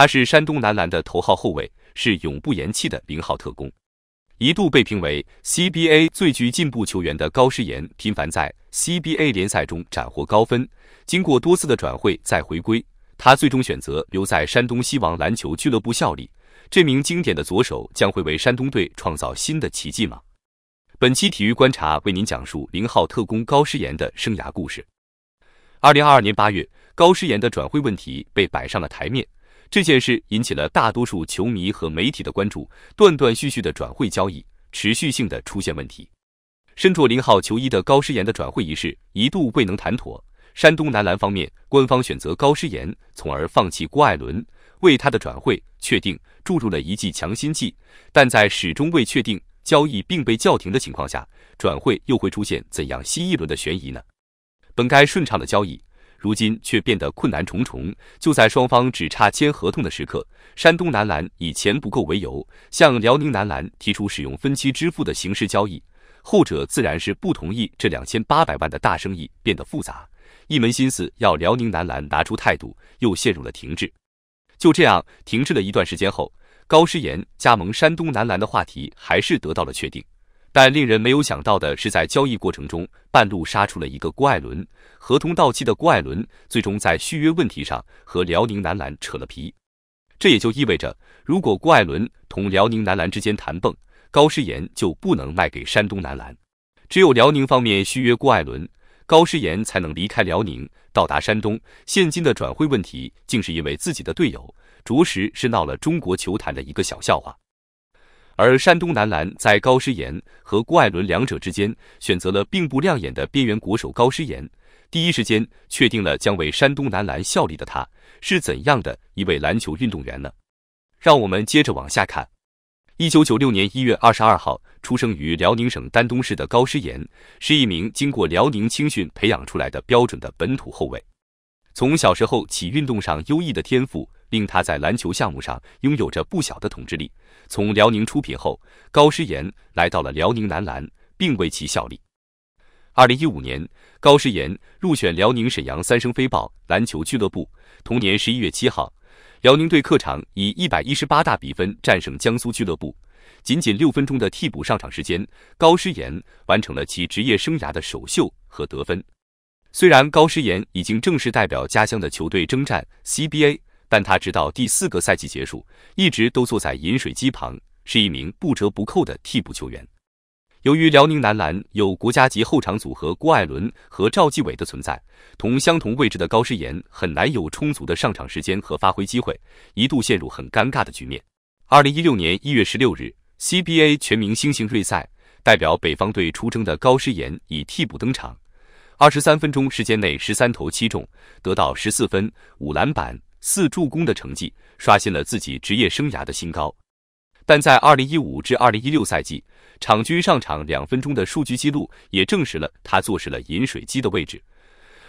他是山东男篮的头号后卫，是永不言弃的零号特工，一度被评为 CBA 最具进步球员的高诗岩，频繁在 CBA 联赛中斩获高分。经过多次的转会再回归，他最终选择留在山东西王篮球俱乐部效力。这名经典的左手将会为山东队创造新的奇迹吗？本期体育观察为您讲述零号特工高诗岩的生涯故事。二零二二年八月，高诗岩的转会问题被摆上了台面。这件事引起了大多数球迷和媒体的关注，断断续续的转会交易持续性的出现问题。身着零号球衣的高诗岩的转会一事一度未能谈妥，山东男篮方面官方选择高诗岩，从而放弃郭艾伦，为他的转会确定注入了一剂强心剂。但在始终未确定交易并被叫停的情况下，转会又会出现怎样新一轮的悬疑呢？本该顺畅的交易。如今却变得困难重重。就在双方只差签合同的时刻，山东男篮以钱不够为由，向辽宁男篮提出使用分期支付的形式交易，后者自然是不同意。这两千八百万的大生意变得复杂，一门心思要辽宁男篮拿出态度，又陷入了停滞。就这样停滞了一段时间后，高诗岩加盟山东男篮的话题还是得到了确定。但令人没有想到的是，在交易过程中，半路杀出了一个郭艾伦。合同到期的郭艾伦，最终在续约问题上和辽宁男篮扯了皮。这也就意味着，如果郭艾伦同辽宁男篮之间谈崩，高诗岩就不能卖给山东男篮。只有辽宁方面续约郭艾伦，高诗岩才能离开辽宁，到达山东。现今的转会问题，竟是因为自己的队友，着实是闹了中国球坛的一个小笑话。而山东男篮在高诗岩和郭艾伦两者之间选择了并不亮眼的边缘国手高诗岩，第一时间确定了将为山东男篮效力的他，是怎样的一位篮球运动员呢？让我们接着往下看。一九九六年一月二十二号出生于辽宁省丹东市的高诗岩，是一名经过辽宁青训培养出来的标准的本土后卫。从小时候起，运动上优异的天赋令他在篮球项目上拥有着不小的统治力。从辽宁出品后，高诗岩来到了辽宁男篮，并为其效力。二零一五年，高诗岩入选辽宁沈阳三生飞豹篮球俱乐部。同年十一月七号，辽宁队客场以一百一十八大比分战胜江苏俱乐部。仅仅六分钟的替补上场时间，高诗岩完成了其职业生涯的首秀和得分。虽然高诗岩已经正式代表家乡的球队征战 CBA。但他直到第四个赛季结束，一直都坐在饮水机旁，是一名不折不扣的替补球员。由于辽宁男篮有国家级后场组合郭艾伦和赵继伟的存在，同相同位置的高诗岩很难有充足的上场时间和发挥机会，一度陷入很尴尬的局面。二零一六年一月十六日，CBA 全明星星锐赛代表北方队出征的高诗岩以替补登场，二十三分钟时间内十三投七中，得到十四分五篮板。四助攻的成绩刷新了自己职业生涯的新高，但在二零一五至二零一六赛季，场均上场两分钟的数据记录也证实了他坐实了饮水机的位置。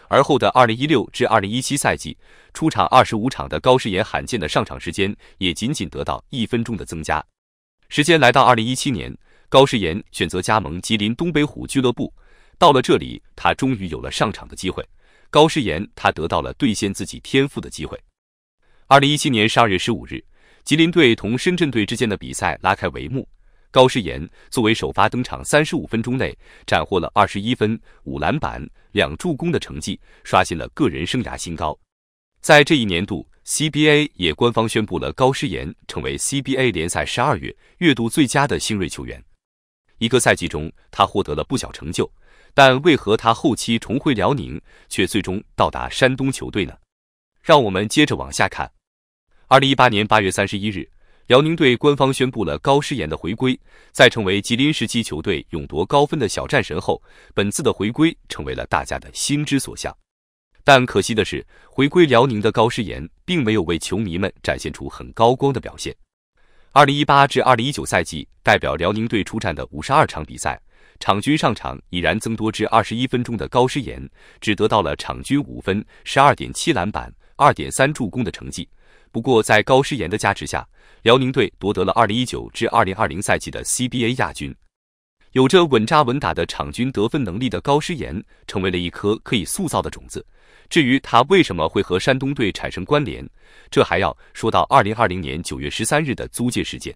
而后的二零一六至二零一七赛季，出场二十五场的高诗岩罕见的上场时间也仅仅得到一分钟的增加。时间来到二零一七年，高诗岩选择加盟吉林东北虎俱乐部，到了这里，他终于有了上场的机会。高诗岩，他得到了兑现自己天赋的机会。二零一七年十二月十五日，吉林队同深圳队之间的比赛拉开帷幕，高诗岩作为首发登场，三十五分钟内斩获了二十一分、五篮板、两助攻的成绩，刷新了个人生涯新高。在这一年度 CBA 也官方宣布了高诗岩成为 CBA 联赛十二月月度最佳的新锐球员。一个赛季中，他获得了不小成就，但为何他后期重回辽宁，却最终到达山东球队呢？让我们接着往下看。二零一八年八月三十一日，辽宁队官方宣布了高诗岩的回归。在成为吉林时期球队勇夺高分的小战神后，本次的回归成为了大家的心之所向。但可惜的是，回归辽宁的高诗岩并没有为球迷们展现出很高光的表现。二零一八至二零一九赛季，代表辽宁队出战的五十二场比赛，场均上场已然增多至二十一分钟的高诗岩，只得到了场均五分、十二点七篮板、二点三助攻的成绩。不过，在高诗岩的加持下，辽宁队夺得了2019至2020赛季的 CBA 亚军。有着稳扎稳打的场均得分能力的高诗岩，成为了一颗可以塑造的种子。至于他为什么会和山东队产生关联，这还要说到2020年9月13日的租借事件。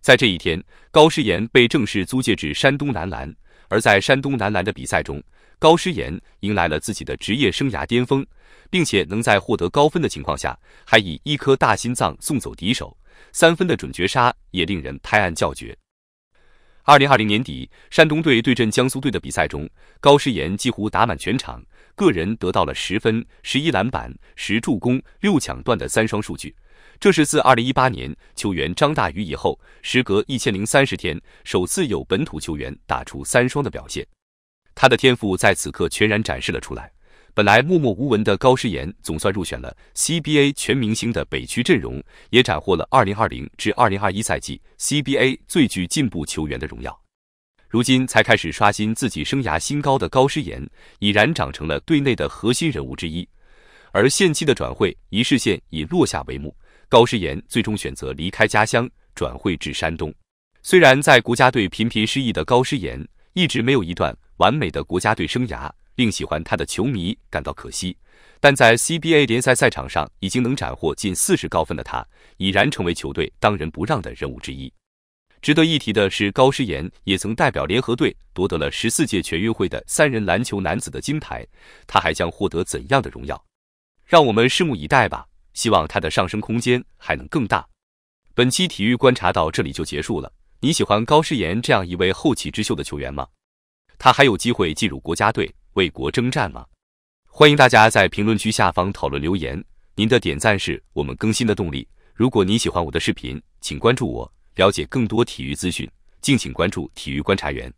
在这一天，高诗岩被正式租借至山东男篮，而在山东男篮的比赛中。高诗岩迎来了自己的职业生涯巅峰，并且能在获得高分的情况下，还以一颗大心脏送走敌手，三分的准绝杀也令人拍案叫绝。二零二零年底，山东队对阵江苏队的比赛中，高诗岩几乎打满全场，个人得到了十分、十一篮板、十助攻、六抢断的三双数据，这是自二零一八年球员张大宇以后，时隔一千零三十天首次有本土球员打出三双的表现。他的天赋在此刻全然展示了出来。本来默默无闻的高诗岩总算入选了 CBA 全明星的北区阵容，也斩获了2020至2021赛季 CBA 最具进步球员的荣耀。如今才开始刷新自己生涯新高的高诗岩，已然长成了队内的核心人物之一。而限期的转会仪式线已落下帷幕，高诗岩最终选择离开家乡，转会至山东。虽然在国家队频频失意的高诗岩。一直没有一段完美的国家队生涯，令喜欢他的球迷感到可惜。但在 C B A 联赛赛场上，已经能斩获近四十高分的他，已然成为球队当仁不让的人物之一。值得一提的是，高诗岩也曾代表联合队夺得了十四届全运会的三人篮球男子的金牌。他还将获得怎样的荣耀？让我们拭目以待吧。希望他的上升空间还能更大。本期体育观察到这里就结束了。你喜欢高诗岩这样一位后起之秀的球员吗？他还有机会进入国家队为国征战吗？欢迎大家在评论区下方讨论留言。您的点赞是我们更新的动力。如果你喜欢我的视频，请关注我，了解更多体育资讯。敬请关注体育观察员。